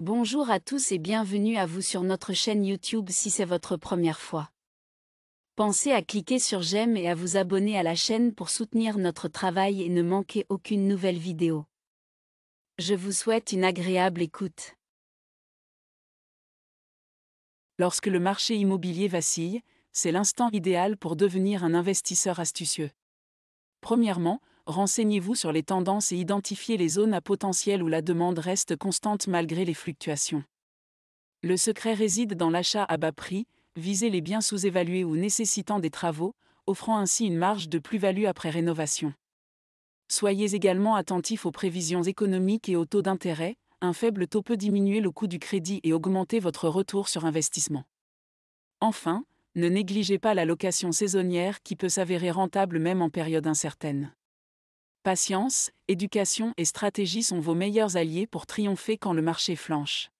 Bonjour à tous et bienvenue à vous sur notre chaîne YouTube si c'est votre première fois. Pensez à cliquer sur j'aime et à vous abonner à la chaîne pour soutenir notre travail et ne manquer aucune nouvelle vidéo. Je vous souhaite une agréable écoute. Lorsque le marché immobilier vacille, c'est l'instant idéal pour devenir un investisseur astucieux. Premièrement, renseignez-vous sur les tendances et identifiez les zones à potentiel où la demande reste constante malgré les fluctuations. Le secret réside dans l'achat à bas prix, visez les biens sous-évalués ou nécessitant des travaux, offrant ainsi une marge de plus-value après rénovation. Soyez également attentif aux prévisions économiques et aux taux d'intérêt, un faible taux peut diminuer le coût du crédit et augmenter votre retour sur investissement. Enfin, ne négligez pas la location saisonnière qui peut s'avérer rentable même en période incertaine. Patience, éducation et stratégie sont vos meilleurs alliés pour triompher quand le marché flanche.